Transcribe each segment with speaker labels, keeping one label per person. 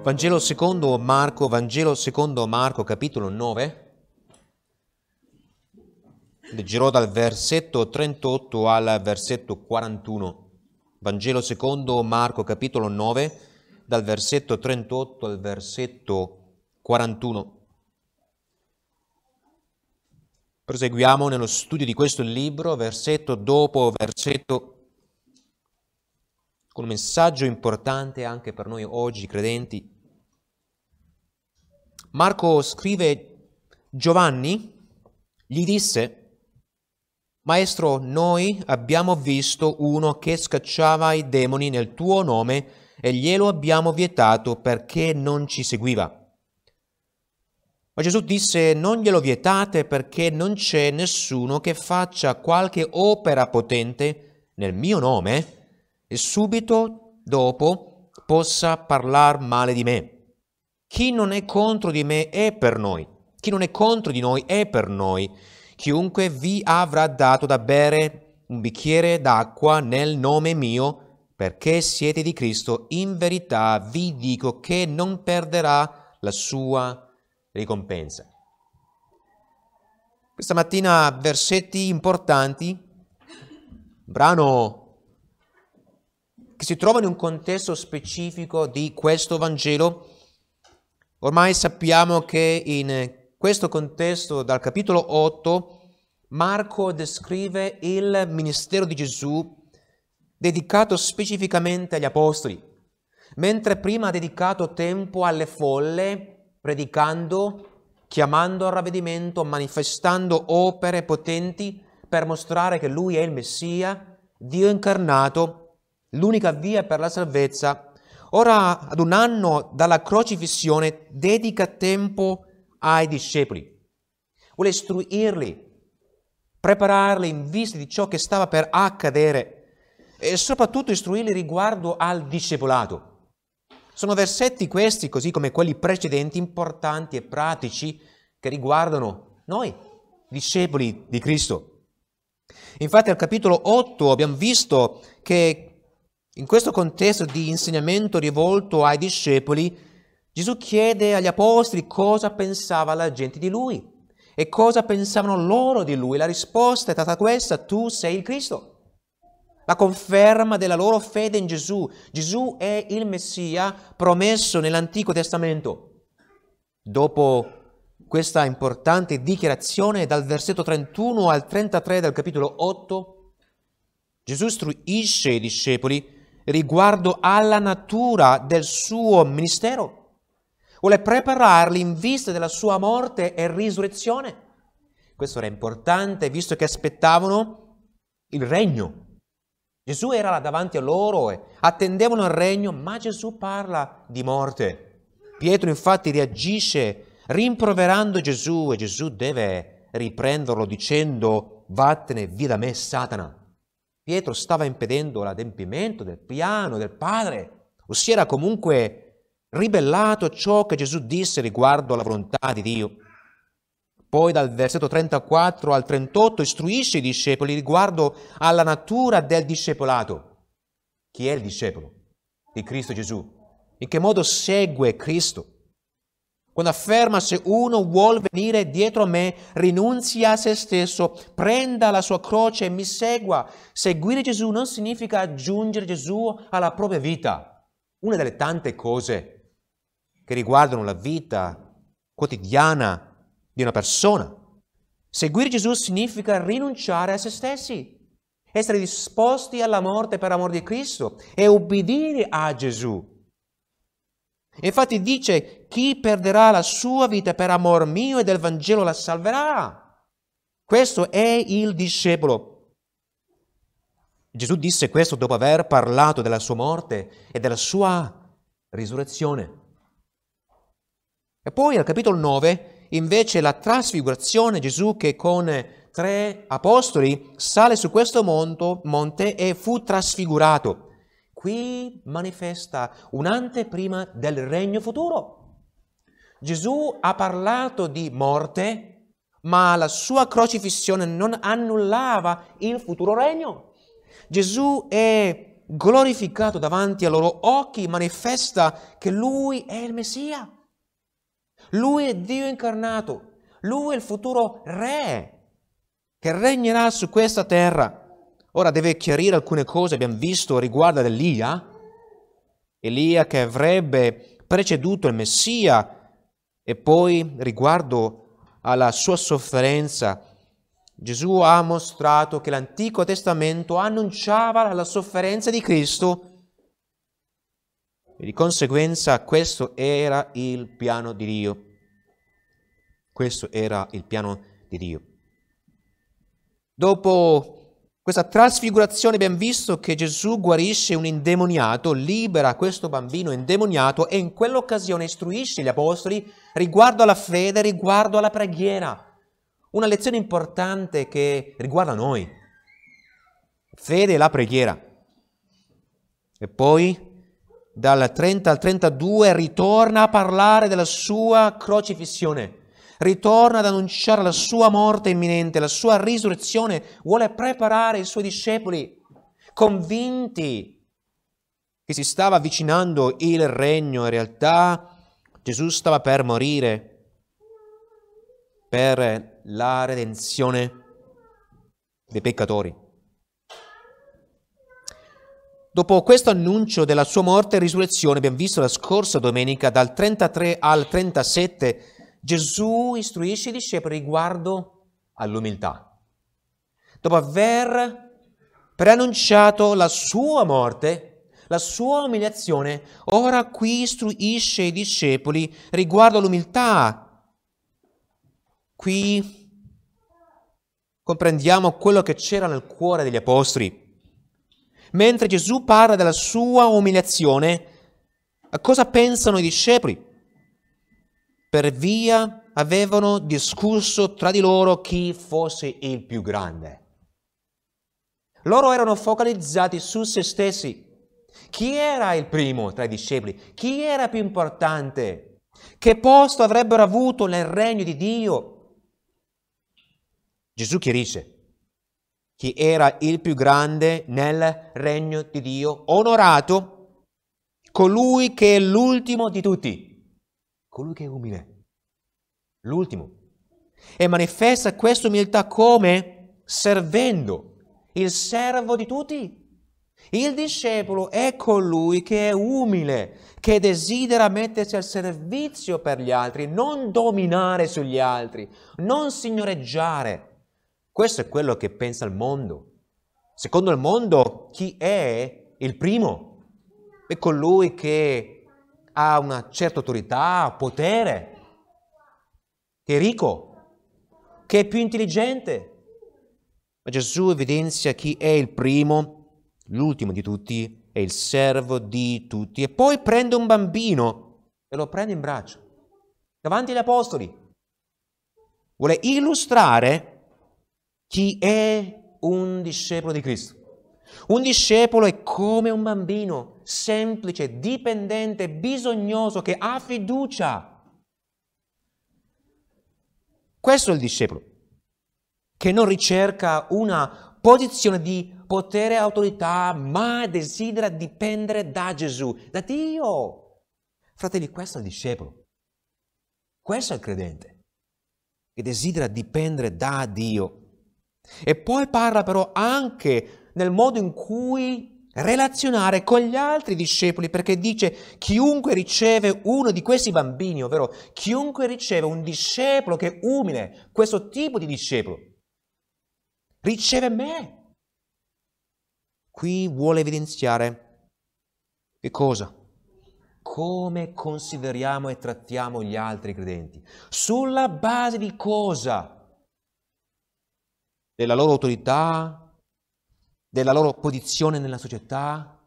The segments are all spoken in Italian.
Speaker 1: Vangelo secondo Marco, Vangelo secondo Marco, capitolo 9. Leggerò dal versetto 38 al versetto 41. Vangelo secondo Marco, capitolo 9, dal versetto 38 al versetto 41. Proseguiamo nello studio di questo libro, versetto dopo versetto con un messaggio importante anche per noi oggi credenti. Marco scrive Giovanni gli disse, Maestro, noi abbiamo visto uno che scacciava i demoni nel tuo nome e glielo abbiamo vietato perché non ci seguiva. Ma Gesù disse, non glielo vietate perché non c'è nessuno che faccia qualche opera potente nel mio nome e subito dopo possa parlare male di me. Chi non è contro di me è per noi. Chi non è contro di noi è per noi. Chiunque vi avrà dato da bere un bicchiere d'acqua nel nome mio, perché siete di Cristo, in verità vi dico che non perderà la sua ricompensa. Questa mattina versetti importanti, brano che si trova in un contesto specifico di questo Vangelo Ormai sappiamo che in questo contesto, dal capitolo 8, Marco descrive il ministero di Gesù dedicato specificamente agli apostoli, mentre prima ha dedicato tempo alle folle, predicando, chiamando al ravvedimento, manifestando opere potenti per mostrare che lui è il Messia, Dio incarnato, l'unica via per la salvezza Ora, ad un anno dalla crocifissione, dedica tempo ai discepoli. Vuole istruirli, prepararli in vista di ciò che stava per accadere e soprattutto istruirli riguardo al discepolato. Sono versetti questi, così come quelli precedenti, importanti e pratici che riguardano noi, discepoli di Cristo. Infatti al capitolo 8 abbiamo visto che in questo contesto di insegnamento rivolto ai discepoli, Gesù chiede agli apostoli cosa pensava la gente di lui e cosa pensavano loro di lui. La risposta è stata questa, tu sei il Cristo. La conferma della loro fede in Gesù. Gesù è il Messia promesso nell'Antico Testamento. Dopo questa importante dichiarazione dal versetto 31 al 33 del capitolo 8, Gesù istruisce i discepoli riguardo alla natura del suo ministero. Vuole prepararli in vista della sua morte e risurrezione. Questo era importante visto che aspettavano il regno. Gesù era là davanti a loro e attendevano il regno, ma Gesù parla di morte. Pietro infatti reagisce rimproverando Gesù e Gesù deve riprenderlo dicendo vattene via da me Satana. Pietro stava impedendo l'adempimento del piano del Padre, ossia era comunque ribellato a ciò che Gesù disse riguardo alla volontà di Dio. Poi dal versetto 34 al 38 istruisce i discepoli riguardo alla natura del discepolato. Chi è il discepolo? Di Cristo Gesù. In che modo segue Cristo? Quando afferma se uno vuol venire dietro a me, rinunzi a se stesso, prenda la sua croce e mi segua. Seguire Gesù non significa aggiungere Gesù alla propria vita. Una delle tante cose che riguardano la vita quotidiana di una persona. Seguire Gesù significa rinunciare a se stessi, essere disposti alla morte per amor di Cristo e obbedire a Gesù Infatti dice, chi perderà la sua vita per amor mio e del Vangelo la salverà. Questo è il discepolo. Gesù disse questo dopo aver parlato della sua morte e della sua risurrezione. E poi al capitolo 9, invece, la trasfigurazione Gesù che con tre apostoli sale su questo monto, monte e fu trasfigurato qui manifesta un'anteprima del regno futuro. Gesù ha parlato di morte, ma la sua crocifissione non annullava il futuro regno. Gesù è glorificato davanti ai loro occhi, manifesta che lui è il Messia. Lui è Dio incarnato, lui è il futuro re che regnerà su questa terra. Ora deve chiarire alcune cose, abbiamo visto riguardo ad Elia, Elia che avrebbe preceduto il Messia e poi riguardo alla sua sofferenza. Gesù ha mostrato che l'Antico Testamento annunciava la sofferenza di Cristo e di conseguenza questo era il piano di Dio. Questo era il piano di Dio. Dopo questa trasfigurazione abbiamo visto che Gesù guarisce un indemoniato, libera questo bambino indemoniato e in quell'occasione istruisce gli apostoli riguardo alla fede, riguardo alla preghiera. Una lezione importante che riguarda noi. Fede e la preghiera. E poi dal 30 al 32 ritorna a parlare della sua crocifissione ritorna ad annunciare la sua morte imminente, la sua risurrezione, vuole preparare i suoi discepoli, convinti che si stava avvicinando il regno, in realtà Gesù stava per morire per la redenzione dei peccatori. Dopo questo annuncio della sua morte e risurrezione, abbiamo visto la scorsa domenica, dal 33 al 37, Gesù istruisce i discepoli riguardo all'umiltà. Dopo aver preannunciato la sua morte, la sua umiliazione, ora qui istruisce i discepoli riguardo all'umiltà. Qui comprendiamo quello che c'era nel cuore degli apostoli. Mentre Gesù parla della sua umiliazione, a cosa pensano i discepoli? per via avevano discusso tra di loro chi fosse il più grande. Loro erano focalizzati su se stessi. Chi era il primo tra i discepoli? Chi era più importante? Che posto avrebbero avuto nel regno di Dio? Gesù chiarisce chi era il più grande nel regno di Dio, onorato colui che è l'ultimo di tutti colui che è umile, l'ultimo. E manifesta questa umiltà come servendo, il servo di tutti. Il discepolo è colui che è umile, che desidera mettersi al servizio per gli altri, non dominare sugli altri, non signoreggiare. Questo è quello che pensa il mondo. Secondo il mondo, chi è il primo? È colui che ha una certa autorità, potere, che è ricco, che è più intelligente. Ma Gesù evidenzia chi è il primo, l'ultimo di tutti, è il servo di tutti. E poi prende un bambino e lo prende in braccio, davanti agli apostoli. Vuole illustrare chi è un discepolo di Cristo. Un discepolo è come un bambino, semplice, dipendente, bisognoso, che ha fiducia. Questo è il discepolo, che non ricerca una posizione di potere e autorità, ma desidera dipendere da Gesù, da Dio. Fratelli, questo è il discepolo. Questo è il credente, che desidera dipendere da Dio. E poi parla però anche nel modo in cui relazionare con gli altri discepoli, perché dice chiunque riceve uno di questi bambini, ovvero chiunque riceve un discepolo che è umile, questo tipo di discepolo, riceve me. Qui vuole evidenziare che cosa? Come consideriamo e trattiamo gli altri credenti? Sulla base di cosa? Della loro autorità, della loro posizione nella società,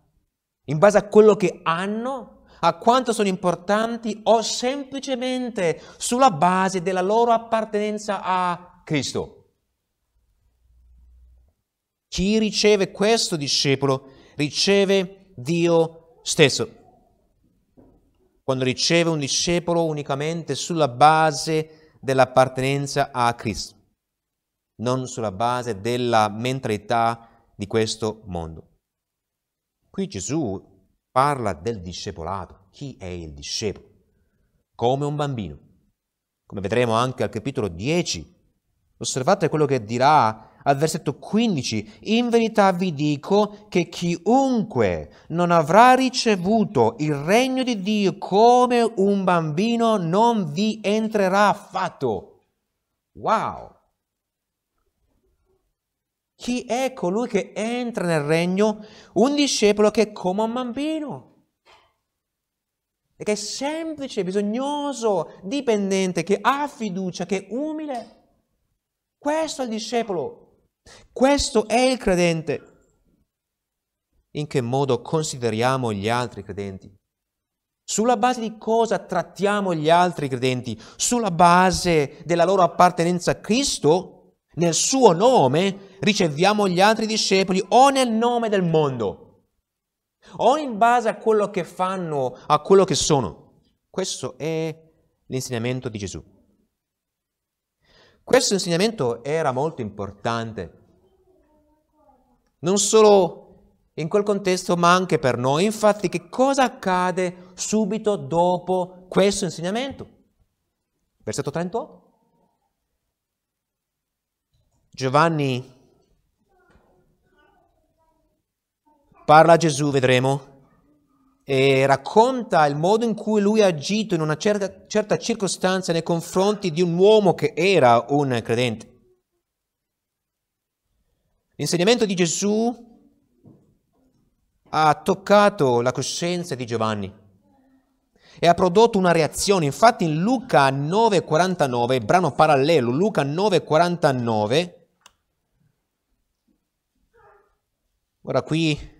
Speaker 1: in base a quello che hanno, a quanto sono importanti o semplicemente sulla base della loro appartenenza a Cristo. Chi riceve questo discepolo riceve Dio stesso. Quando riceve un discepolo unicamente sulla base dell'appartenenza a Cristo, non sulla base della mentalità di questo mondo. Qui Gesù parla del discepolato. Chi è il discepolo? Come un bambino. Come vedremo anche al capitolo 10. Osservate quello che dirà al versetto 15. In verità vi dico che chiunque non avrà ricevuto il regno di Dio come un bambino non vi entrerà affatto. Wow! Chi è colui che entra nel regno? Un discepolo che è come un bambino. E che è semplice, bisognoso, dipendente, che ha fiducia, che è umile. Questo è il discepolo. Questo è il credente. In che modo consideriamo gli altri credenti? Sulla base di cosa trattiamo gli altri credenti? Sulla base della loro appartenenza a Cristo, nel suo nome, riceviamo gli altri discepoli o nel nome del mondo, o in base a quello che fanno, a quello che sono. Questo è l'insegnamento di Gesù. Questo insegnamento era molto importante, non solo in quel contesto ma anche per noi. Infatti che cosa accade subito dopo questo insegnamento? Versetto 38. Giovanni parla a Gesù, vedremo, e racconta il modo in cui lui ha agito in una certa, certa circostanza nei confronti di un uomo che era un credente. L'insegnamento di Gesù ha toccato la coscienza di Giovanni e ha prodotto una reazione. Infatti in Luca 9:49, brano parallelo, Luca 9:49, ora qui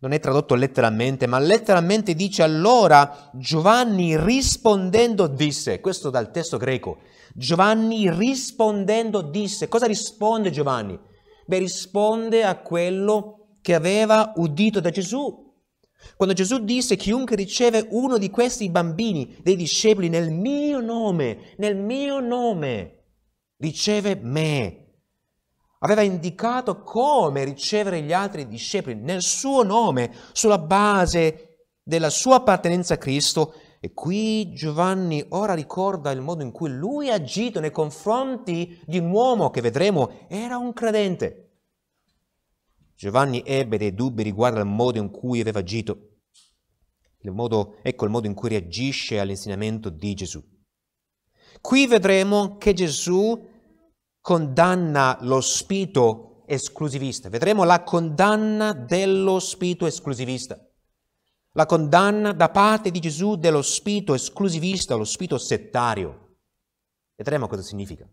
Speaker 1: non è tradotto letteralmente, ma letteralmente dice allora Giovanni rispondendo disse, questo dal testo greco, Giovanni rispondendo disse, cosa risponde Giovanni? Beh, risponde a quello che aveva udito da Gesù. Quando Gesù disse, chiunque riceve uno di questi bambini, dei discepoli, nel mio nome, nel mio nome, riceve me, aveva indicato come ricevere gli altri discepoli nel suo nome, sulla base della sua appartenenza a Cristo. E qui Giovanni ora ricorda il modo in cui lui ha agito nei confronti di un uomo che vedremo era un credente. Giovanni ebbe dei dubbi riguardo al modo in cui aveva agito. Il modo, ecco il modo in cui reagisce all'insegnamento di Gesù. Qui vedremo che Gesù condanna lo spirito esclusivista. Vedremo la condanna dello spirito esclusivista. La condanna da parte di Gesù dello spirito esclusivista, lo spirito settario. Vedremo cosa significa.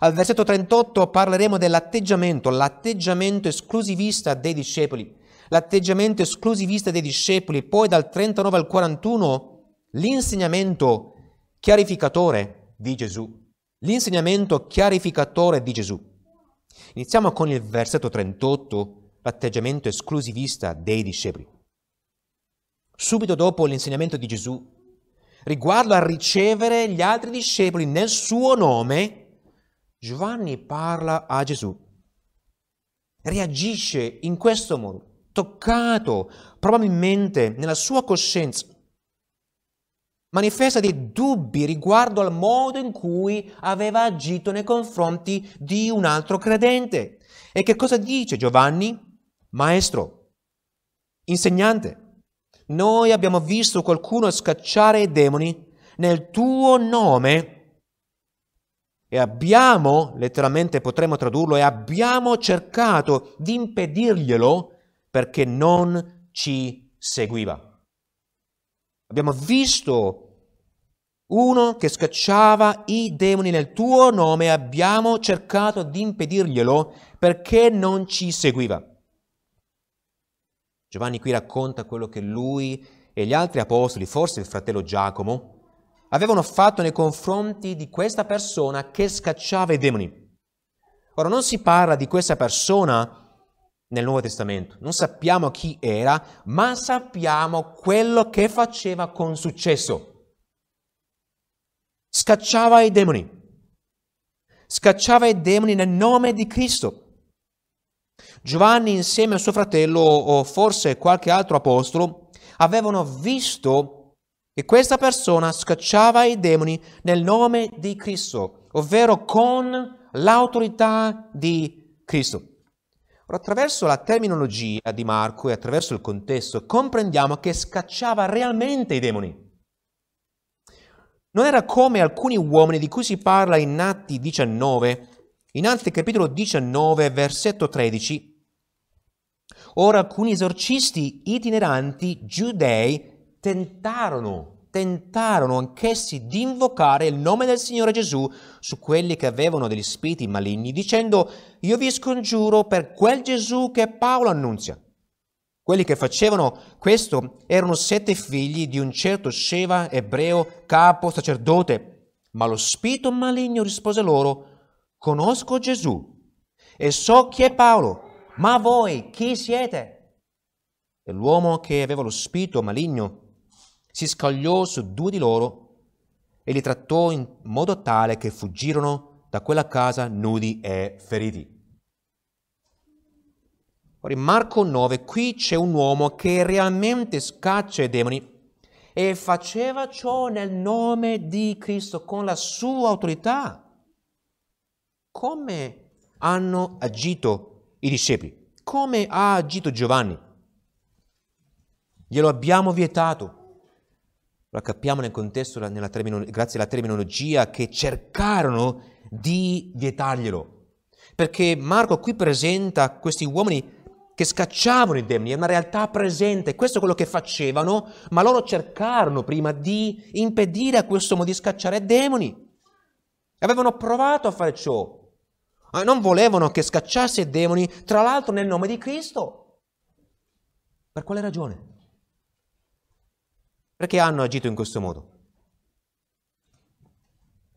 Speaker 1: Al versetto 38 parleremo dell'atteggiamento, l'atteggiamento esclusivista dei discepoli. L'atteggiamento esclusivista dei discepoli, poi dal 39 al 41 l'insegnamento chiarificatore di Gesù l'insegnamento chiarificatore di Gesù. Iniziamo con il versetto 38, l'atteggiamento esclusivista dei discepoli. Subito dopo l'insegnamento di Gesù, riguardo a ricevere gli altri discepoli nel suo nome, Giovanni parla a Gesù. Reagisce in questo modo, toccato probabilmente nella sua coscienza manifesta dei dubbi riguardo al modo in cui aveva agito nei confronti di un altro credente. E che cosa dice Giovanni? Maestro, insegnante, noi abbiamo visto qualcuno scacciare i demoni nel tuo nome e abbiamo, letteralmente potremmo tradurlo, e abbiamo cercato di impedirglielo perché non ci seguiva. Abbiamo visto uno che scacciava i demoni nel tuo nome, e abbiamo cercato di impedirglielo perché non ci seguiva. Giovanni qui racconta quello che lui e gli altri apostoli, forse il fratello Giacomo, avevano fatto nei confronti di questa persona che scacciava i demoni. Ora non si parla di questa persona nel Nuovo Testamento. Non sappiamo chi era, ma sappiamo quello che faceva con successo. Scacciava i demoni. Scacciava i demoni nel nome di Cristo. Giovanni insieme a suo fratello o forse qualche altro apostolo avevano visto che questa persona scacciava i demoni nel nome di Cristo, ovvero con l'autorità di Cristo. Però attraverso la terminologia di Marco e attraverso il contesto comprendiamo che scacciava realmente i demoni. Non era come alcuni uomini di cui si parla in Atti 19, in Atti capitolo 19, versetto 13. Ora alcuni esorcisti itineranti giudei tentarono tentarono anch'essi di invocare il nome del Signore Gesù su quelli che avevano degli spiriti maligni, dicendo, io vi scongiuro per quel Gesù che Paolo annunzia. Quelli che facevano questo erano sette figli di un certo Sheva, ebreo, capo, sacerdote, ma lo spirito maligno rispose loro, conosco Gesù e so chi è Paolo, ma voi chi siete? E l'uomo che aveva lo spirito maligno si scagliò su due di loro e li trattò in modo tale che fuggirono da quella casa nudi e feriti. Ora in Marco 9 qui c'è un uomo che realmente scaccia i demoni e faceva ciò nel nome di Cristo con la sua autorità. Come hanno agito i discepoli? Come ha agito Giovanni? Glielo abbiamo vietato allora capiamo nel contesto, termino, grazie alla terminologia, che cercarono di vietarglielo. Perché Marco qui presenta questi uomini che scacciavano i demoni, è una realtà presente, questo è quello che facevano, ma loro cercarono prima di impedire a questo uomo di scacciare demoni. Avevano provato a fare ciò, non volevano che scacciasse i demoni, tra l'altro nel nome di Cristo. Per quale ragione? Perché hanno agito in questo modo?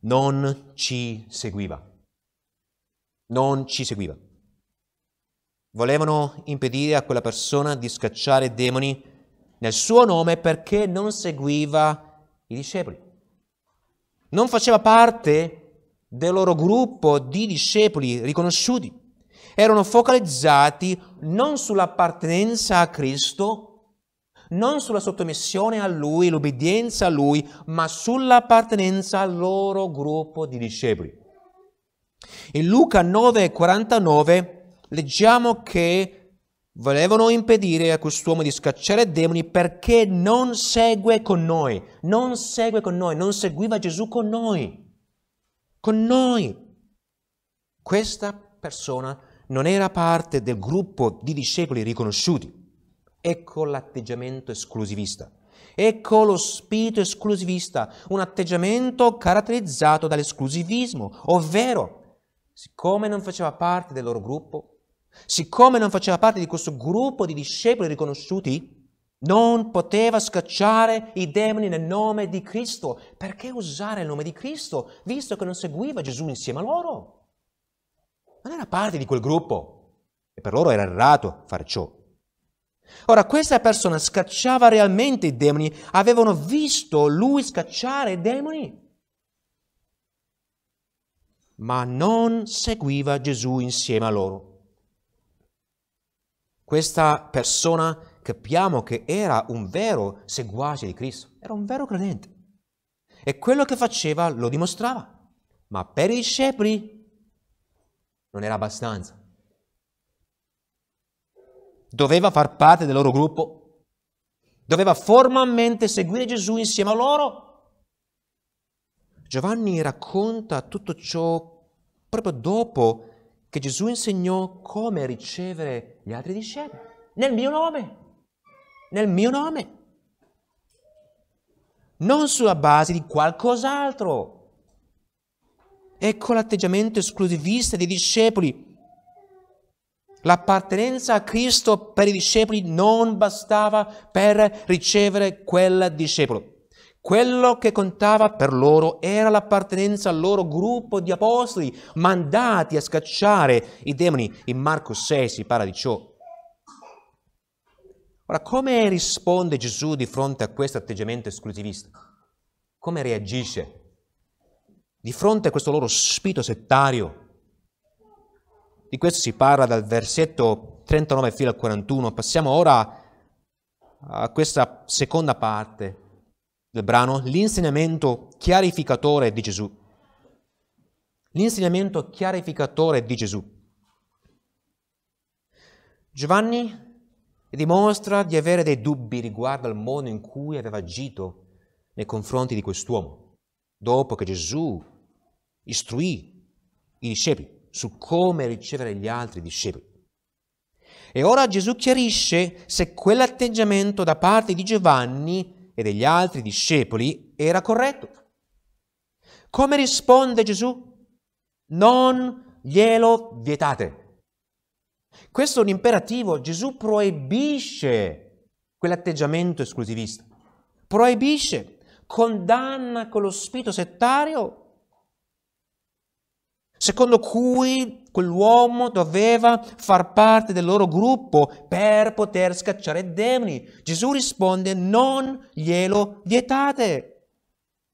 Speaker 1: Non ci seguiva. Non ci seguiva. Volevano impedire a quella persona di scacciare demoni nel suo nome perché non seguiva i discepoli. Non faceva parte del loro gruppo di discepoli riconosciuti. Erano focalizzati non sull'appartenenza a Cristo, non sulla sottomissione a lui, l'obbedienza a lui, ma sull'appartenenza al loro gruppo di discepoli. In Luca 9,49 leggiamo che volevano impedire a quest'uomo di scacciare demoni perché non segue con noi, non segue con noi, non seguiva Gesù con noi, con noi. Questa persona non era parte del gruppo di discepoli riconosciuti. Ecco l'atteggiamento esclusivista. Ecco lo spirito esclusivista, un atteggiamento caratterizzato dall'esclusivismo, ovvero, siccome non faceva parte del loro gruppo, siccome non faceva parte di questo gruppo di discepoli riconosciuti, non poteva scacciare i demoni nel nome di Cristo. Perché usare il nome di Cristo, visto che non seguiva Gesù insieme a loro? Non era parte di quel gruppo e per loro era errato fare ciò. Ora, questa persona scacciava realmente i demoni, avevano visto lui scacciare i demoni, ma non seguiva Gesù insieme a loro. Questa persona capiamo che era un vero seguace di Cristo, era un vero credente. E quello che faceva lo dimostrava, ma per i discepoli non era abbastanza doveva far parte del loro gruppo, doveva formalmente seguire Gesù insieme a loro. Giovanni racconta tutto ciò proprio dopo che Gesù insegnò come ricevere gli altri discepoli, nel mio nome, nel mio nome, non sulla base di qualcos'altro. Ecco l'atteggiamento esclusivista dei discepoli L'appartenenza a Cristo per i discepoli non bastava per ricevere quel discepolo. Quello che contava per loro era l'appartenenza al loro gruppo di apostoli mandati a scacciare i demoni. In Marco 6 si parla di ciò. Ora, come risponde Gesù di fronte a questo atteggiamento esclusivista? Come reagisce? Di fronte a questo loro spirito settario, di questo si parla dal versetto 39 fino al 41. Passiamo ora a questa seconda parte del brano, l'insegnamento chiarificatore di Gesù. L'insegnamento chiarificatore di Gesù. Giovanni dimostra di avere dei dubbi riguardo al modo in cui aveva agito nei confronti di quest'uomo, dopo che Gesù istruì i discepoli su come ricevere gli altri discepoli. E ora Gesù chiarisce se quell'atteggiamento da parte di Giovanni e degli altri discepoli era corretto. Come risponde Gesù? Non glielo vietate. Questo è un imperativo, Gesù proibisce quell'atteggiamento esclusivista, proibisce, condanna con lo spirito settario secondo cui quell'uomo doveva far parte del loro gruppo per poter scacciare i demoni. Gesù risponde non glielo vietate.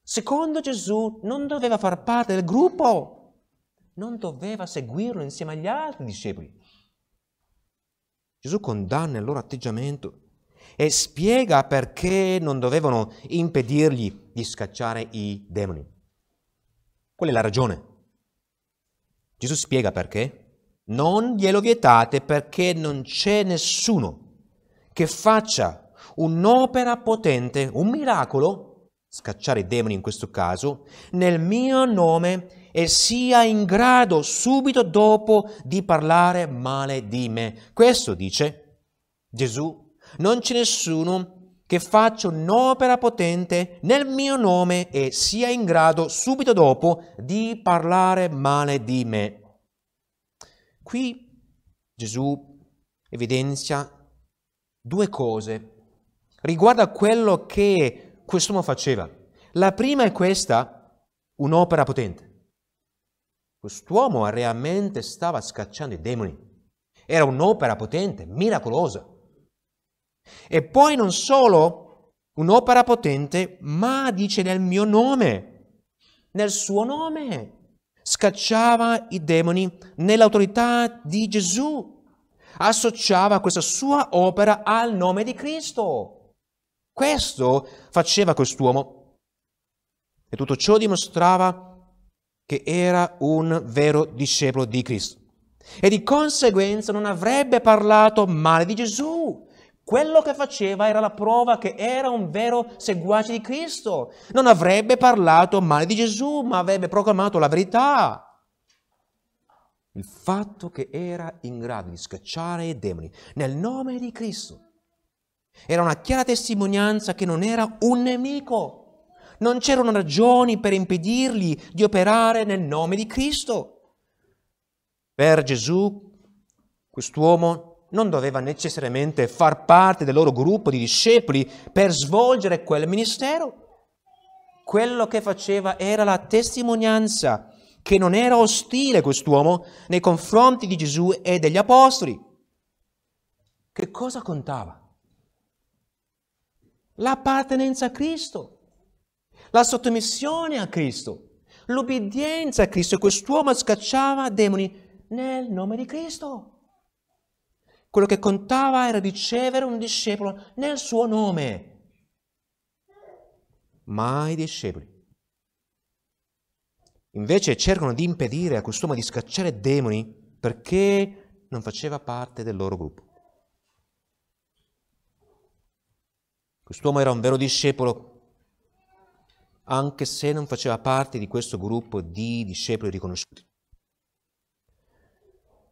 Speaker 1: Secondo Gesù non doveva far parte del gruppo, non doveva seguirlo insieme agli altri discepoli. Gesù condanna il loro atteggiamento e spiega perché non dovevano impedirgli di scacciare i demoni. Qual è la ragione? Gesù spiega perché. Non glielo vietate perché non c'è nessuno che faccia un'opera potente, un miracolo, scacciare i demoni in questo caso, nel mio nome e sia in grado subito dopo di parlare male di me. Questo dice Gesù. Non c'è nessuno che faccia un'opera potente nel mio nome e sia in grado subito dopo di parlare male di me. Qui Gesù evidenzia due cose riguardo a quello che quest'uomo faceva. La prima è questa, un'opera potente. Quest'uomo realmente stava scacciando i demoni. Era un'opera potente, miracolosa. E poi non solo un'opera potente, ma dice nel mio nome, nel suo nome. Scacciava i demoni nell'autorità di Gesù. Associava questa sua opera al nome di Cristo. Questo faceva quest'uomo. E tutto ciò dimostrava che era un vero discepolo di Cristo. E di conseguenza non avrebbe parlato male di Gesù, quello che faceva era la prova che era un vero seguace di Cristo. Non avrebbe parlato male di Gesù, ma avrebbe proclamato la verità. Il fatto che era in grado di scacciare i demoni nel nome di Cristo era una chiara testimonianza che non era un nemico. Non c'erano ragioni per impedirgli di operare nel nome di Cristo. Per Gesù, quest'uomo non doveva necessariamente far parte del loro gruppo di discepoli per svolgere quel ministero. Quello che faceva era la testimonianza che non era ostile quest'uomo nei confronti di Gesù e degli apostoli. Che cosa contava? L'appartenenza a Cristo, la sottomissione a Cristo, l'obbedienza a Cristo. Quest'uomo scacciava demoni nel nome di Cristo. Quello che contava era ricevere un discepolo nel suo nome. Ma i discepoli invece cercano di impedire a quest'uomo di scacciare demoni perché non faceva parte del loro gruppo. Quest'uomo era un vero discepolo, anche se non faceva parte di questo gruppo di discepoli riconosciuti.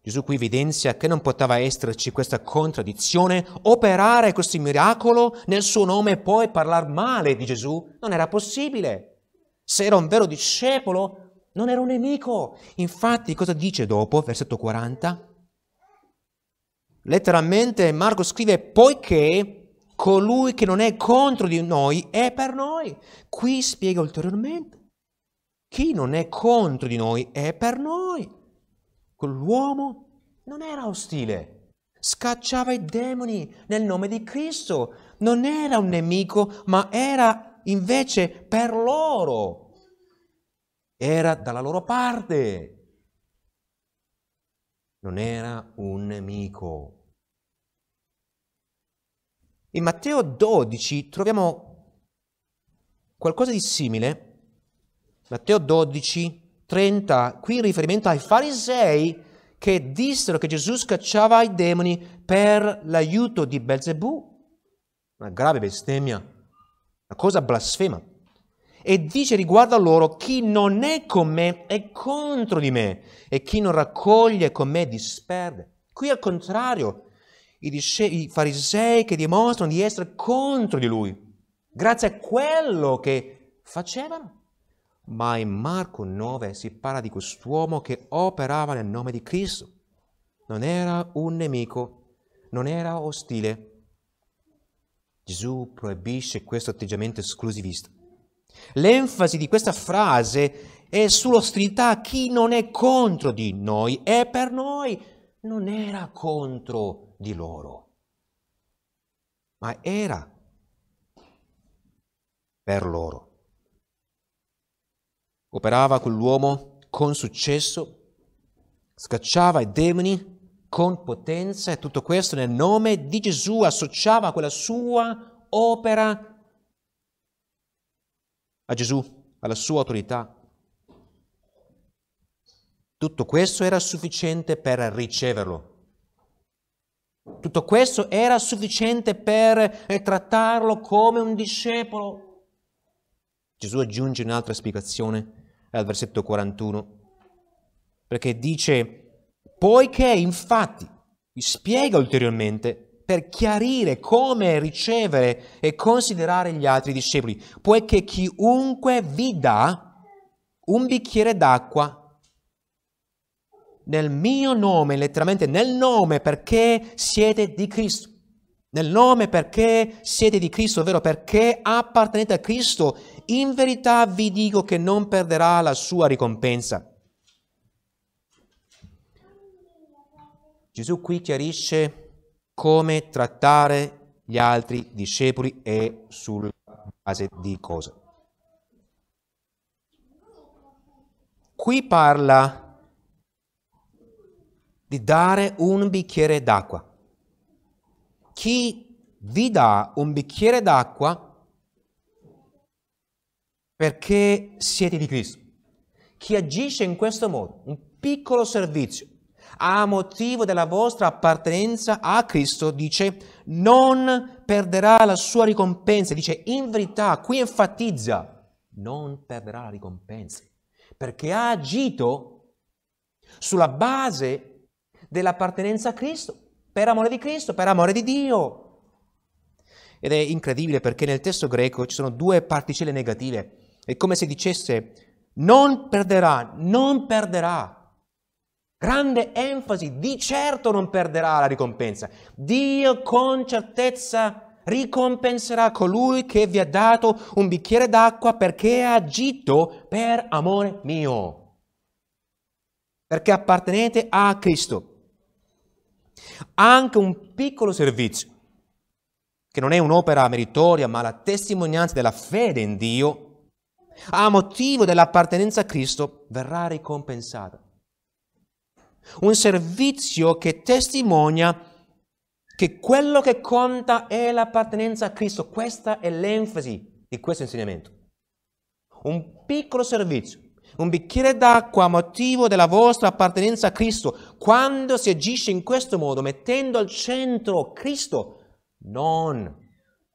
Speaker 1: Gesù qui evidenzia che non poteva esserci questa contraddizione, operare questo miracolo nel suo nome e poi parlare male di Gesù non era possibile. Se era un vero discepolo, non era un nemico. Infatti, cosa dice dopo, versetto 40? Letteralmente Marco scrive, poiché colui che non è contro di noi è per noi. Qui spiega ulteriormente, chi non è contro di noi è per noi con l'uomo non era ostile. Scacciava i demoni nel nome di Cristo. Non era un nemico, ma era invece per loro. Era dalla loro parte. Non era un nemico. In Matteo 12 troviamo qualcosa di simile. Matteo 12, 30, qui in riferimento ai farisei che dissero che Gesù scacciava i demoni per l'aiuto di Belzebù. Una grave bestemmia, una cosa blasfema. E dice riguardo a loro, chi non è con me è contro di me e chi non raccoglie con me disperde. Qui al contrario, i, disce- i farisei che dimostrano di essere contro di lui, grazie a quello che facevano. Ma in Marco 9 si parla di quest'uomo che operava nel nome di Cristo. Non era un nemico, non era ostile. Gesù proibisce questo atteggiamento esclusivista. L'enfasi di questa frase è sull'ostilità a chi non è contro di noi e per noi non era contro di loro, ma era per loro operava quell'uomo con successo, scacciava i demoni con potenza e tutto questo nel nome di Gesù associava quella sua opera a Gesù, alla sua autorità. Tutto questo era sufficiente per riceverlo. Tutto questo era sufficiente per eh, trattarlo come un discepolo. Gesù aggiunge un'altra spiegazione al versetto 41, perché dice, poiché infatti, vi spiega ulteriormente, per chiarire come ricevere e considerare gli altri discepoli, poiché chiunque vi dà un bicchiere d'acqua nel mio nome, letteralmente nel nome perché siete di Cristo, nel nome perché siete di Cristo, ovvero perché appartenete a Cristo in verità vi dico che non perderà la sua ricompensa. Gesù qui chiarisce come trattare gli altri discepoli e sulla base di cosa. Qui parla di dare un bicchiere d'acqua. Chi vi dà un bicchiere d'acqua perché siete di Cristo. Chi agisce in questo modo, un piccolo servizio, a motivo della vostra appartenenza a Cristo, dice, non perderà la sua ricompensa. Dice, in verità, qui enfatizza, non perderà la ricompensa, perché ha agito sulla base dell'appartenenza a Cristo, per amore di Cristo, per amore di Dio. Ed è incredibile perché nel testo greco ci sono due particelle negative è come se dicesse, non perderà, non perderà. Grande enfasi, di certo non perderà la ricompensa. Dio con certezza ricompenserà colui che vi ha dato un bicchiere d'acqua perché ha agito per amore mio. Perché appartenete a Cristo. Anche un piccolo servizio, che non è un'opera meritoria, ma la testimonianza della fede in Dio, a motivo dell'appartenenza a Cristo, verrà ricompensata. Un servizio che testimonia che quello che conta è l'appartenenza a Cristo. Questa è l'enfasi di questo insegnamento. Un piccolo servizio, un bicchiere d'acqua a motivo della vostra appartenenza a Cristo, quando si agisce in questo modo, mettendo al centro Cristo, non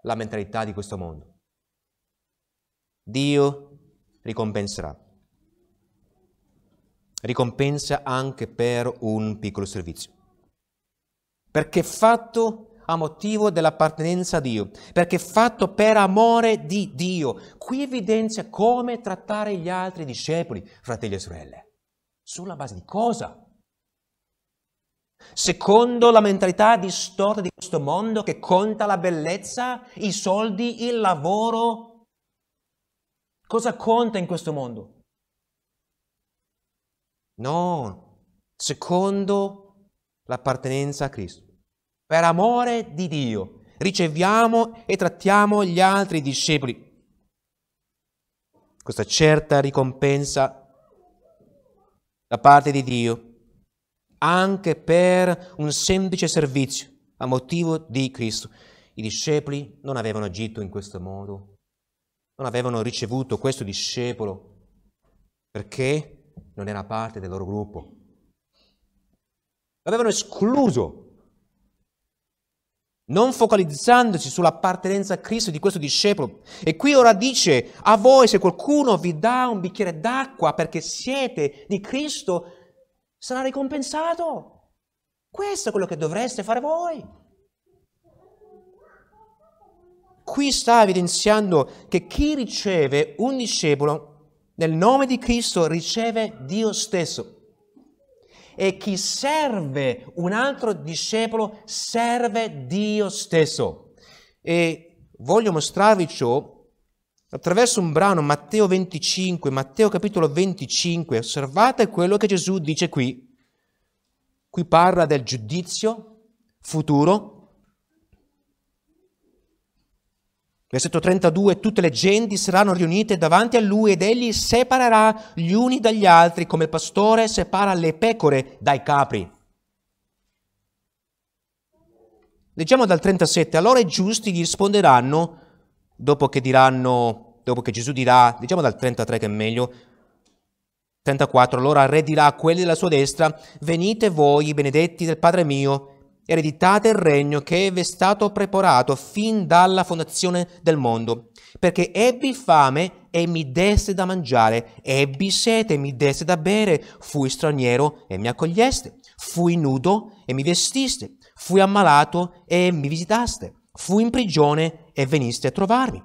Speaker 1: la mentalità di questo mondo. Dio ricompenserà. Ricompensa anche per un piccolo servizio. Perché fatto a motivo dell'appartenenza a Dio, perché fatto per amore di Dio. Qui evidenzia come trattare gli altri discepoli, fratelli e sorelle. Sulla base di cosa? Secondo la mentalità distorta di questo mondo che conta la bellezza, i soldi, il lavoro, Cosa conta in questo mondo? No, secondo l'appartenenza a Cristo. Per amore di Dio, riceviamo e trattiamo gli altri discepoli. Questa certa ricompensa da parte di Dio anche per un semplice servizio a motivo di Cristo. I discepoli non avevano agito in questo modo non avevano ricevuto questo discepolo perché non era parte del loro gruppo. L'avevano escluso, non focalizzandosi sull'appartenenza a Cristo di questo discepolo. E qui ora dice a voi se qualcuno vi dà un bicchiere d'acqua perché siete di Cristo, sarà ricompensato. Questo è quello che dovreste fare voi. qui sta evidenziando che chi riceve un discepolo nel nome di Cristo riceve Dio stesso. E chi serve un altro discepolo serve Dio stesso. E voglio mostrarvi ciò attraverso un brano, Matteo 25, Matteo capitolo 25. Osservate quello che Gesù dice qui. Qui parla del giudizio futuro Versetto 32, tutte le genti saranno riunite davanti a lui ed egli separerà gli uni dagli altri come il pastore separa le pecore dai capri. Leggiamo dal 37, allora i giusti gli risponderanno, dopo che diranno, dopo che Gesù dirà, leggiamo dal 33 che è meglio, 34, allora il re dirà a quelli della sua destra, venite voi, benedetti del Padre mio, ereditate il regno che è stato preparato fin dalla fondazione del mondo, perché ebbi fame e mi deste da mangiare, ebbi sete e mi deste da bere, fui straniero e mi accoglieste, fui nudo e mi vestiste, fui ammalato e mi visitaste, fui in prigione e veniste a trovarmi.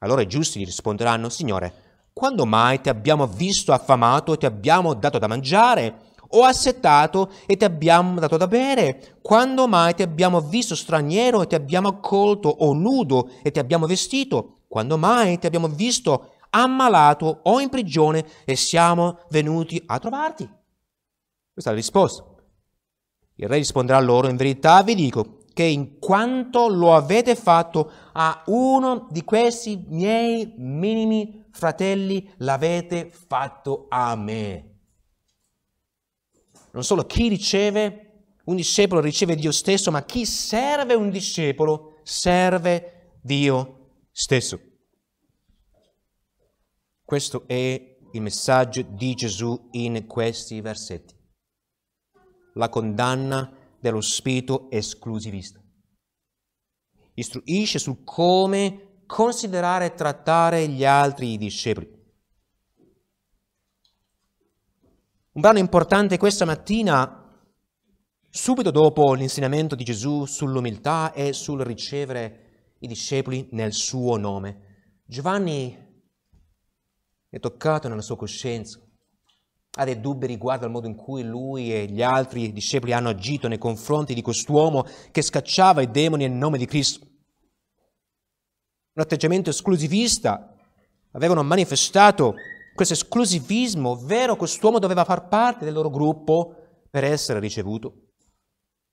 Speaker 1: Allora i giusti gli risponderanno, Signore, quando mai ti abbiamo visto affamato e ti abbiamo dato da mangiare? o assettato e ti abbiamo dato da bere? Quando mai ti abbiamo visto straniero e ti abbiamo accolto o nudo e ti abbiamo vestito? Quando mai ti abbiamo visto ammalato o in prigione e siamo venuti a trovarti? Questa è la risposta. Il re risponderà loro, in verità vi dico che in quanto lo avete fatto a uno di questi miei minimi fratelli, l'avete fatto a me non solo chi riceve un discepolo riceve Dio stesso, ma chi serve un discepolo serve Dio stesso. Questo è il messaggio di Gesù in questi versetti. La condanna dello spirito esclusivista. Istruisce su come considerare e trattare gli altri discepoli. Un brano importante questa mattina, subito dopo l'insegnamento di Gesù sull'umiltà e sul ricevere i discepoli nel suo nome. Giovanni è toccato nella sua coscienza, ha dei dubbi riguardo al modo in cui lui e gli altri discepoli hanno agito nei confronti di quest'uomo che scacciava i demoni nel nome di Cristo. Un atteggiamento esclusivista avevano manifestato questo esclusivismo, ovvero quest'uomo doveva far parte del loro gruppo per essere ricevuto.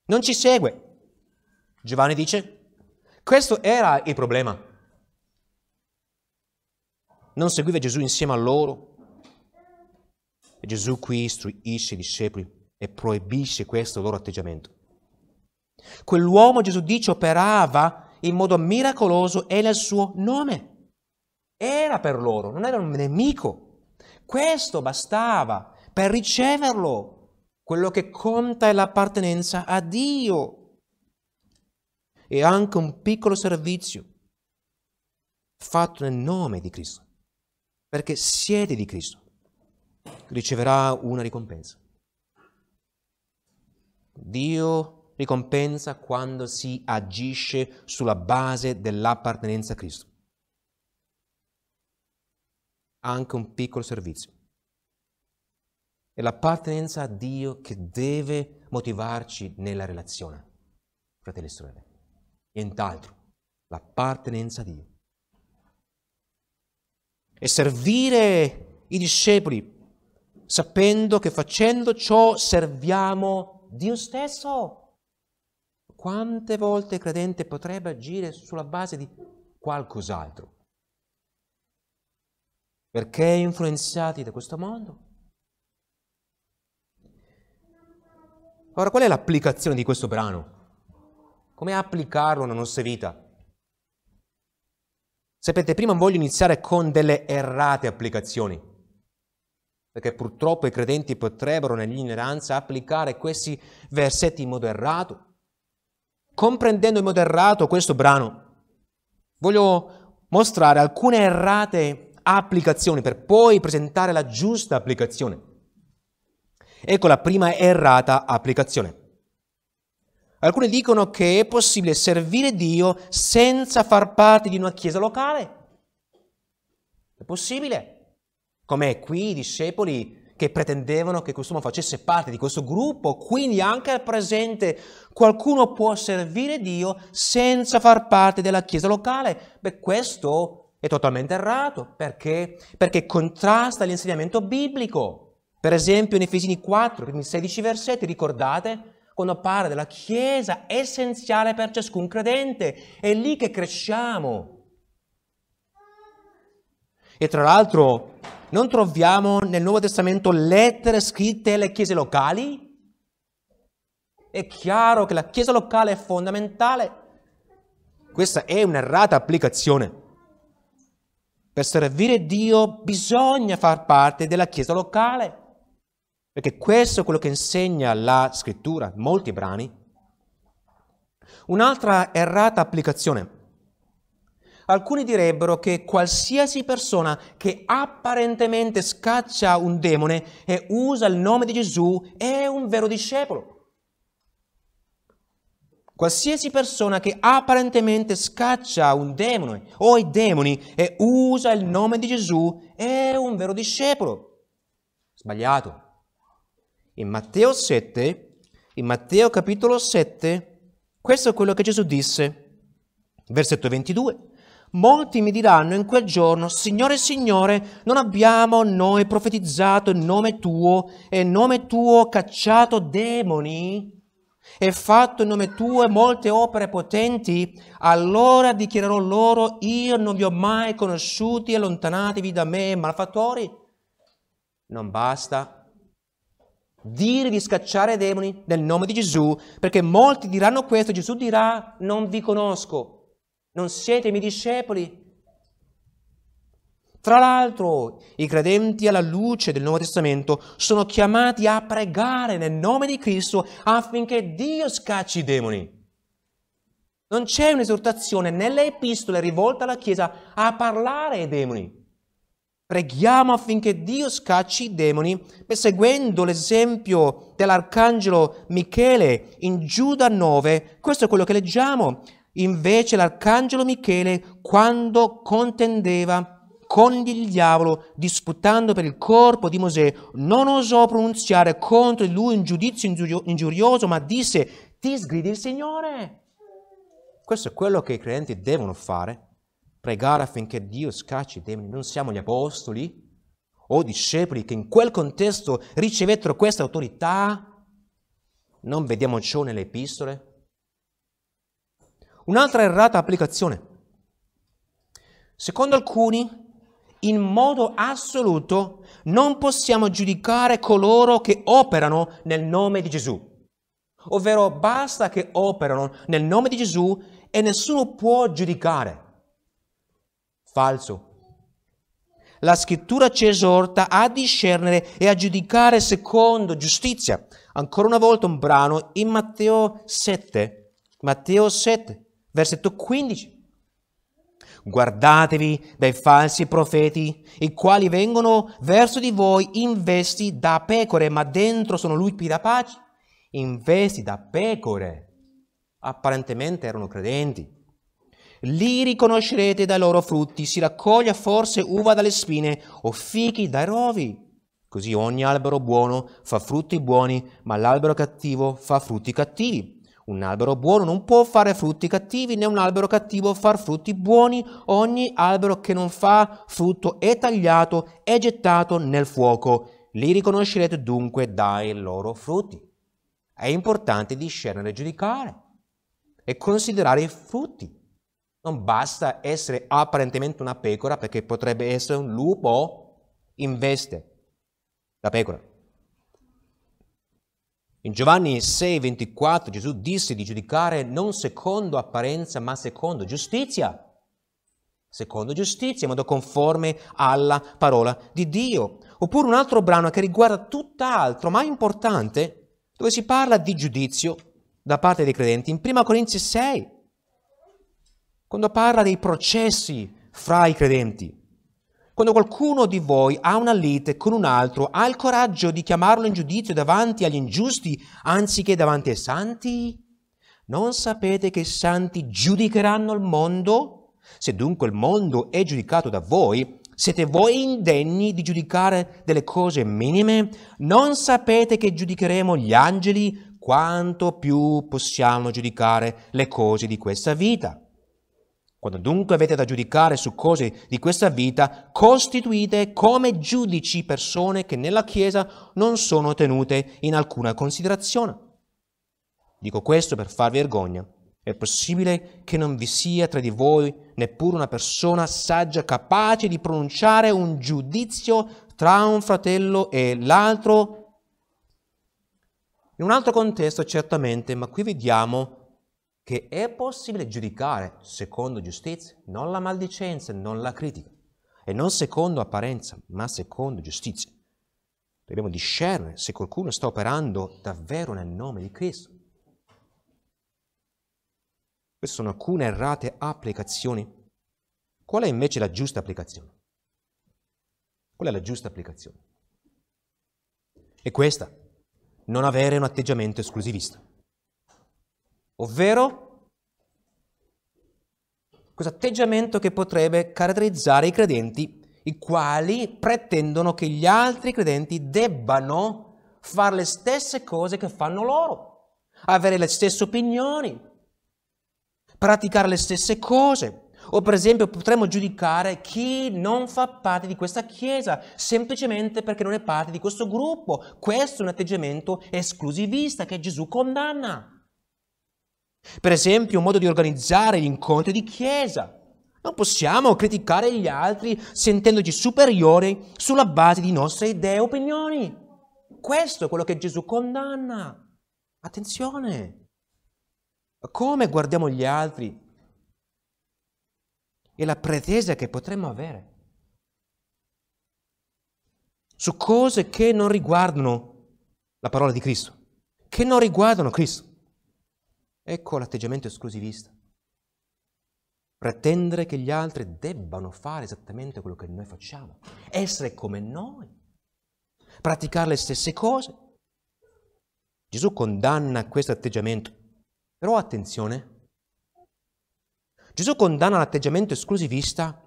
Speaker 1: Non ci segue. Giovanni dice, questo era il problema. Non seguiva Gesù insieme a loro. E Gesù qui istruisce i discepoli e proibisce questo loro atteggiamento. Quell'uomo, Gesù dice, operava in modo miracoloso e nel suo nome. Era per loro, non era un nemico. Questo bastava per riceverlo. Quello che conta è l'appartenenza a Dio. E anche un piccolo servizio fatto nel nome di Cristo. Perché siete di Cristo. Riceverà una ricompensa. Dio ricompensa quando si agisce sulla base dell'appartenenza a Cristo anche un piccolo servizio. È l'appartenenza a Dio che deve motivarci nella relazione, fratelli e sorelle. Nient'altro, l'appartenenza a Dio. E servire i discepoli sapendo che facendo ciò serviamo Dio stesso. Quante volte il credente potrebbe agire sulla base di qualcos'altro? perché influenzati da questo mondo. Ora, qual è l'applicazione di questo brano? Come applicarlo nella nostra vita? Sapete, prima voglio iniziare con delle errate applicazioni, perché purtroppo i credenti potrebbero nell'ignoranza applicare questi versetti in modo errato. Comprendendo in modo errato questo brano, voglio mostrare alcune errate applicazione, per poi presentare la giusta applicazione. Ecco la prima errata applicazione. Alcuni dicono che è possibile servire Dio senza far parte di una chiesa locale. È possibile. Come qui i discepoli che pretendevano che quest'uomo facesse parte di questo gruppo, quindi anche al presente qualcuno può servire Dio senza far parte della chiesa locale. Beh, questo è totalmente errato perché? Perché contrasta l'insegnamento biblico. Per esempio in Efesini 4, primi 16 versetti, ricordate? Quando parla della Chiesa essenziale per ciascun credente, è lì che cresciamo. E tra l'altro non troviamo nel Nuovo Testamento lettere scritte alle chiese locali? È chiaro che la chiesa locale è fondamentale. Questa è un'errata applicazione. Per servire Dio bisogna far parte della Chiesa locale, perché questo è quello che insegna la scrittura, molti brani. Un'altra errata applicazione. Alcuni direbbero che qualsiasi persona che apparentemente scaccia un demone e usa il nome di Gesù è un vero discepolo. Qualsiasi persona che apparentemente scaccia un demone o i demoni e usa il nome di Gesù è un vero discepolo. Sbagliato. In Matteo 7, in Matteo capitolo 7, questo è quello che Gesù disse. Versetto 22. Molti mi diranno in quel giorno, Signore, Signore, non abbiamo noi profetizzato in nome tuo e in nome tuo cacciato demoni? e fatto in nome tuo molte opere potenti, allora dichiarerò loro, io non vi ho mai conosciuti, allontanatevi da me, malfattori. Non basta dire di scacciare i demoni nel nome di Gesù, perché molti diranno questo, Gesù dirà, non vi conosco, non siete i miei discepoli, tra l'altro, i credenti alla luce del Nuovo Testamento sono chiamati a pregare nel nome di Cristo affinché Dio scacci i demoni. Non c'è un'esortazione nelle epistole rivolta alla Chiesa a parlare ai demoni. Preghiamo affinché Dio scacci i demoni, seguendo l'esempio dell'arcangelo Michele in Giuda 9. Questo è quello che leggiamo. Invece l'arcangelo Michele, quando contendeva con il diavolo, disputando per il corpo di Mosè, non osò pronunziare contro di lui un giudizio ingiurioso, ma disse, ti sgridi il Signore. Questo è quello che i credenti devono fare, pregare affinché Dio scacci i demoni. Non siamo gli apostoli o discepoli che in quel contesto ricevettero questa autorità. Non vediamo ciò nelle epistole. Un'altra errata applicazione. Secondo alcuni, in modo assoluto non possiamo giudicare coloro che operano nel nome di Gesù. Ovvero basta che operano nel nome di Gesù e nessuno può giudicare. Falso. La scrittura ci esorta a discernere e a giudicare secondo giustizia. Ancora una volta un brano in Matteo 7, Matteo 7, versetto 15. Guardatevi dai falsi profeti, i quali vengono verso di voi in vesti da pecore, ma dentro sono lupi da pace, in vesti da pecore. Apparentemente erano credenti. Li riconoscerete dai loro frutti, si raccoglie forse uva dalle spine o fichi dai rovi. Così ogni albero buono fa frutti buoni, ma l'albero cattivo fa frutti cattivi. Un albero buono non può fare frutti cattivi, né un albero cattivo far frutti buoni. Ogni albero che non fa frutto è tagliato e gettato nel fuoco. Li riconoscerete dunque dai loro frutti. È importante discernere e giudicare e considerare i frutti. Non basta essere apparentemente una pecora perché potrebbe essere un lupo in veste da pecora. In Giovanni 6, 24 Gesù disse di giudicare non secondo apparenza ma secondo giustizia. Secondo giustizia, in modo conforme alla parola di Dio. Oppure un altro brano che riguarda tutt'altro ma importante, dove si parla di giudizio da parte dei credenti, in 1 Corinzi 6, quando parla dei processi fra i credenti. Quando qualcuno di voi ha una lite con un altro, ha il coraggio di chiamarlo in giudizio davanti agli ingiusti anziché davanti ai santi? Non sapete che i santi giudicheranno il mondo? Se dunque il mondo è giudicato da voi, siete voi indegni di giudicare delle cose minime? Non sapete che giudicheremo gli angeli? Quanto più possiamo giudicare le cose di questa vita? Quando dunque avete da giudicare su cose di questa vita, costituite come giudici persone che nella Chiesa non sono tenute in alcuna considerazione. Dico questo per farvi vergogna. È possibile che non vi sia tra di voi neppure una persona saggia capace di pronunciare un giudizio tra un fratello e l'altro? In un altro contesto certamente, ma qui vediamo che è possibile giudicare secondo giustizia, non la maldicenza, non la critica, e non secondo apparenza, ma secondo giustizia. Dobbiamo discernere se qualcuno sta operando davvero nel nome di Cristo. Queste sono alcune errate applicazioni. Qual è invece la giusta applicazione? Qual è la giusta applicazione? È questa, non avere un atteggiamento esclusivista ovvero questo atteggiamento che potrebbe caratterizzare i credenti, i quali pretendono che gli altri credenti debbano fare le stesse cose che fanno loro, avere le stesse opinioni, praticare le stesse cose. O per esempio potremmo giudicare chi non fa parte di questa chiesa semplicemente perché non è parte di questo gruppo. Questo è un atteggiamento esclusivista che Gesù condanna. Per esempio, un modo di organizzare gli incontri di chiesa. Non possiamo criticare gli altri sentendoci superiori sulla base di nostre idee e opinioni. Questo è quello che Gesù condanna. Attenzione! Come guardiamo gli altri e la pretesa che potremmo avere su cose che non riguardano la parola di Cristo, che non riguardano Cristo. Ecco l'atteggiamento esclusivista. Pretendere che gli altri debbano fare esattamente quello che noi facciamo, essere come noi, praticare le stesse cose. Gesù condanna questo atteggiamento, però attenzione, Gesù condanna l'atteggiamento esclusivista,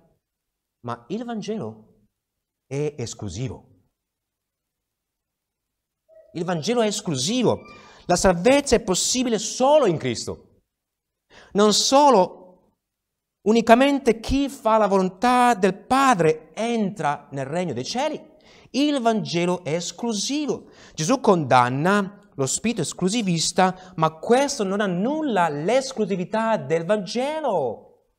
Speaker 1: ma il Vangelo è esclusivo. Il Vangelo è esclusivo. La salvezza è possibile solo in Cristo. Non solo Unicamente chi fa la volontà del Padre entra nel regno dei cieli. Il Vangelo è esclusivo. Gesù condanna lo spirito esclusivista, ma questo non annulla l'esclusività del Vangelo.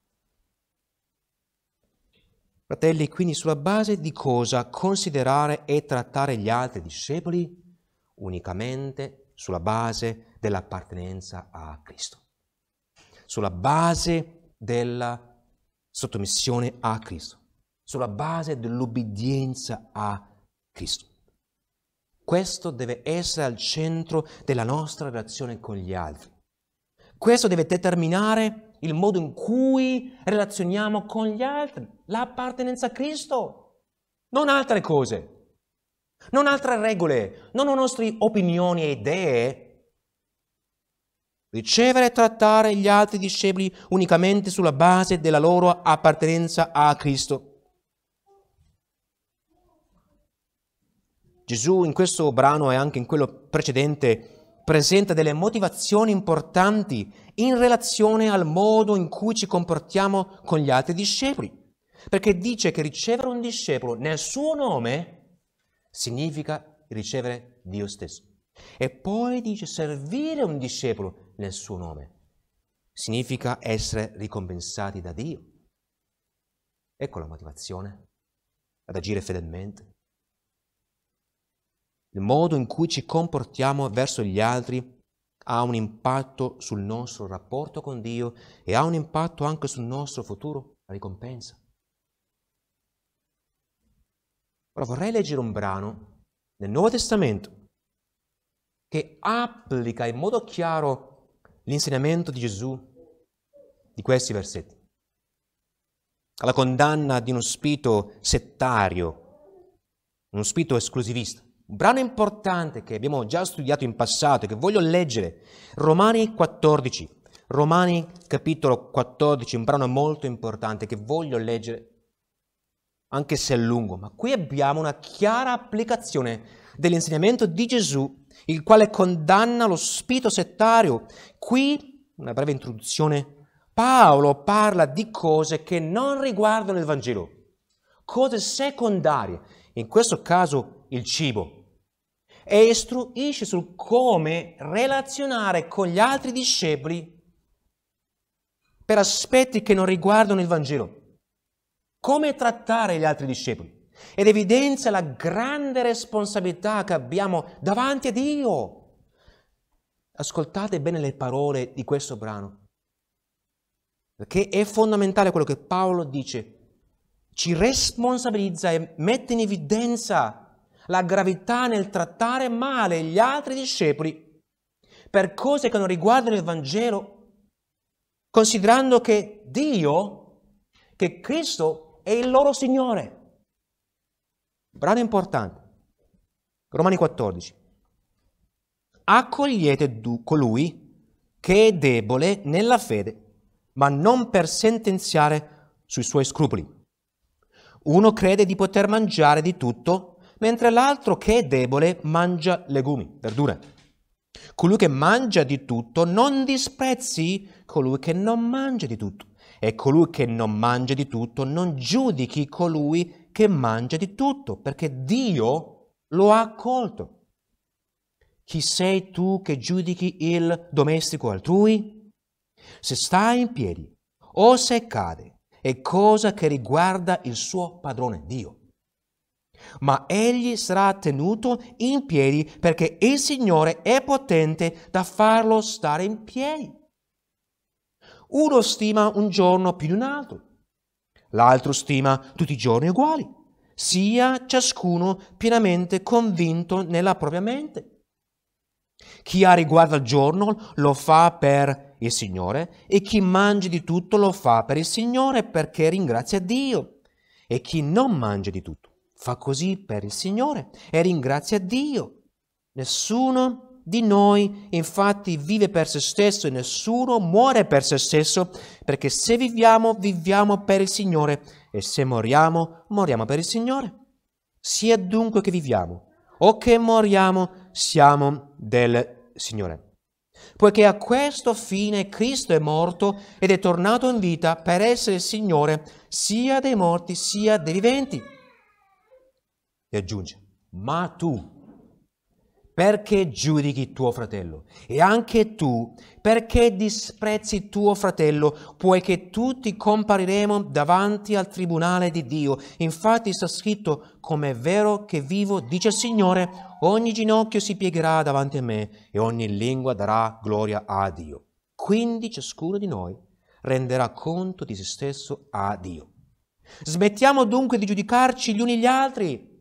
Speaker 1: Fratelli, quindi sulla base di cosa considerare e trattare gli altri discepoli? Unicamente sulla base dell'appartenenza a Cristo, sulla base della sottomissione a Cristo, sulla base dell'obbedienza a Cristo. Questo deve essere al centro della nostra relazione con gli altri. Questo deve determinare il modo in cui relazioniamo con gli altri, l'appartenenza a Cristo, non altre cose non altre regole, non le nostre opinioni e idee. Ricevere e trattare gli altri discepoli unicamente sulla base della loro appartenenza a Cristo. Gesù in questo brano e anche in quello precedente presenta delle motivazioni importanti in relazione al modo in cui ci comportiamo con gli altri discepoli, perché dice che ricevere un discepolo nel suo nome significa ricevere Dio stesso. E poi dice servire un discepolo nel suo nome. Significa essere ricompensati da Dio. Ecco la motivazione ad agire fedelmente. Il modo in cui ci comportiamo verso gli altri ha un impatto sul nostro rapporto con Dio e ha un impatto anche sul nostro futuro, la ricompensa. Ora vorrei leggere un brano nel Nuovo Testamento che applica in modo chiaro l'insegnamento di Gesù di questi versetti. Alla condanna di uno spirito settario, uno spirito esclusivista. Un brano importante che abbiamo già studiato in passato e che voglio leggere, Romani 14. Romani capitolo 14, un brano molto importante che voglio leggere anche se è lungo, ma qui abbiamo una chiara applicazione dell'insegnamento di Gesù, il quale condanna lo spirito settario. Qui, una breve introduzione, Paolo parla di cose che non riguardano il Vangelo, cose secondarie, in questo caso il cibo, e istruisce su come relazionare con gli altri discepoli per aspetti che non riguardano il Vangelo come trattare gli altri discepoli ed evidenzia la grande responsabilità che abbiamo davanti a Dio. Ascoltate bene le parole di questo brano, perché è fondamentale quello che Paolo dice. Ci responsabilizza e mette in evidenza la gravità nel trattare male gli altri discepoli per cose che non riguardano il Vangelo, considerando che Dio, che Cristo è il loro Signore. Brano importante. Romani 14. Accogliete colui che è debole nella fede, ma non per sentenziare sui suoi scrupoli. Uno crede di poter mangiare di tutto, mentre l'altro che è debole mangia legumi, verdure. Colui che mangia di tutto non disprezzi colui che non mangia di tutto e colui che non mangia di tutto non giudichi colui che mangia di tutto, perché Dio lo ha accolto. Chi sei tu che giudichi il domestico altrui? Se sta in piedi o se cade è cosa che riguarda il suo padrone Dio. Ma egli sarà tenuto in piedi perché il Signore è potente da farlo stare in piedi. Uno stima un giorno più di un altro, l'altro stima tutti i giorni uguali. Sia ciascuno pienamente convinto nella propria mente. Chi ha riguardo al giorno lo fa per il Signore e chi mangia di tutto lo fa per il Signore perché ringrazia Dio. E chi non mangia di tutto fa così per il Signore e ringrazia Dio. Nessuno di noi infatti vive per se stesso e nessuno muore per se stesso, perché se viviamo, viviamo per il Signore e se moriamo, moriamo per il Signore. Sia dunque che viviamo o che moriamo, siamo del Signore. Poiché a questo fine Cristo è morto ed è tornato in vita per essere il Signore sia dei morti sia dei viventi. E aggiunge, ma tu, perché giudichi tuo fratello? E anche tu, perché disprezzi tuo fratello, poiché tutti compariremo davanti al tribunale di Dio? Infatti sta scritto, come è vero che vivo, dice il Signore, ogni ginocchio si piegherà davanti a me e ogni lingua darà gloria a Dio. Quindi ciascuno di noi renderà conto di se stesso a Dio. Smettiamo dunque di giudicarci gli uni gli altri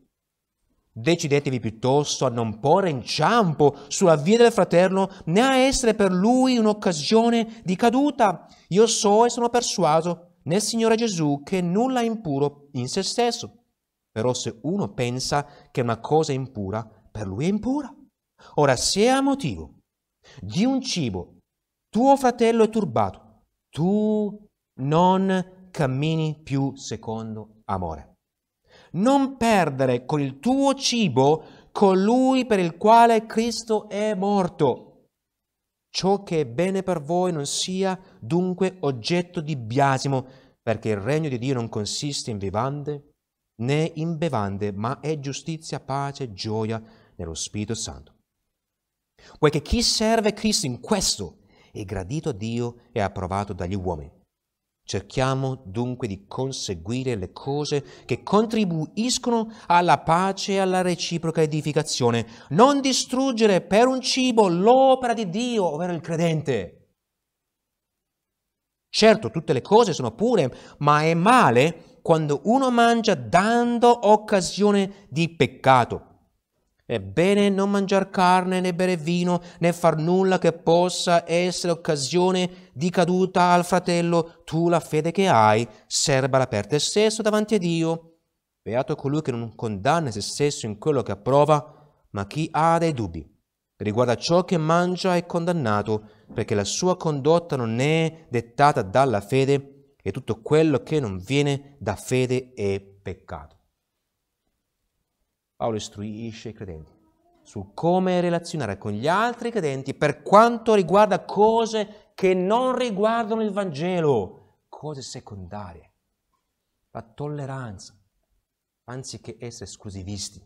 Speaker 1: Decidetevi piuttosto a non porre inciampo sulla via del fratello né a essere per lui un'occasione di caduta. Io so e sono persuaso nel Signore Gesù che nulla è impuro in se stesso. Però se uno pensa che una cosa è impura, per lui è impura. Ora, se a motivo di un cibo tuo fratello è turbato, tu non cammini più secondo amore non perdere con il tuo cibo colui per il quale Cristo è morto. Ciò che è bene per voi non sia dunque oggetto di biasimo, perché il regno di Dio non consiste in vivande né in bevande, ma è giustizia, pace, gioia nello Spirito Santo. Poiché chi serve Cristo in questo è gradito a Dio e approvato dagli uomini. Cerchiamo dunque di conseguire le cose che contribuiscono alla pace e alla reciproca edificazione, non distruggere per un cibo l'opera di Dio, ovvero il credente. Certo, tutte le cose sono pure, ma è male quando uno mangia dando occasione di peccato. È bene non mangiare carne né bere vino né far nulla che possa essere occasione di caduta al fratello. Tu la fede che hai, serbala per te stesso davanti a Dio. Beato colui che non condanna se stesso in quello che approva, ma chi ha dei dubbi riguardo a ciò che mangia è condannato, perché la sua condotta non è dettata dalla fede e tutto quello che non viene da fede è peccato. Paolo istruisce i credenti su come relazionare con gli altri credenti per quanto riguarda cose che non riguardano il Vangelo, cose secondarie. La tolleranza, anziché essere esclusivisti.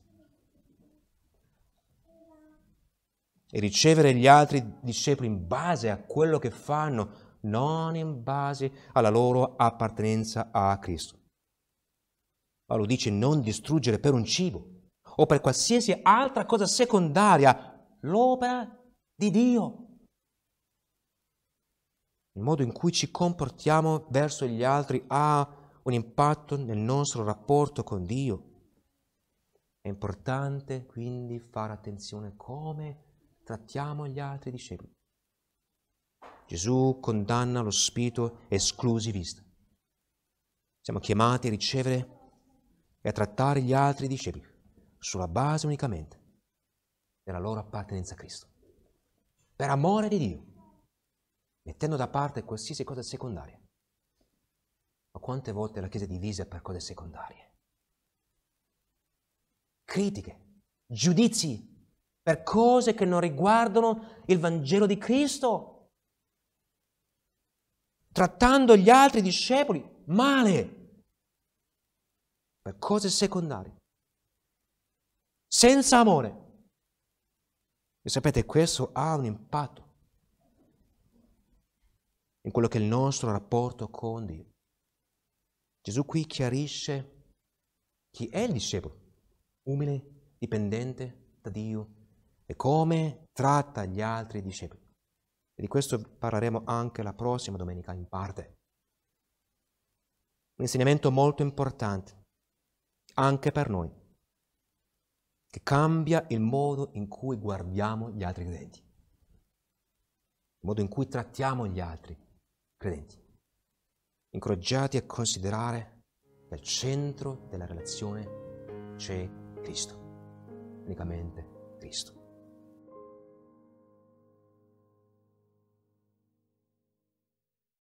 Speaker 1: E ricevere gli altri discepoli in base a quello che fanno, non in base alla loro appartenenza a Cristo. Paolo dice non distruggere per un cibo o per qualsiasi altra cosa secondaria, l'opera di Dio. Il modo in cui ci comportiamo verso gli altri ha un impatto nel nostro rapporto con Dio. È importante quindi fare attenzione a come trattiamo gli altri discepoli. Gesù condanna lo spirito esclusivista. Siamo chiamati a ricevere e a trattare gli altri discepoli sulla base unicamente della loro appartenenza a Cristo, per amore di Dio, mettendo da parte qualsiasi cosa secondaria. Ma quante volte la Chiesa è divisa per cose secondarie? Critiche, giudizi per cose che non riguardano il Vangelo di Cristo, trattando gli altri discepoli male, per cose secondarie senza amore. E sapete, questo ha un impatto in quello che è il nostro rapporto con Dio. Gesù qui chiarisce chi è il discepolo, umile, dipendente da Dio e come tratta gli altri discepoli. E di questo parleremo anche la prossima domenica in parte. Un insegnamento molto importante anche per noi che cambia il modo in cui guardiamo gli altri credenti, il modo in cui trattiamo gli altri credenti, incoraggiati a considerare che al centro della relazione c'è Cristo, unicamente Cristo.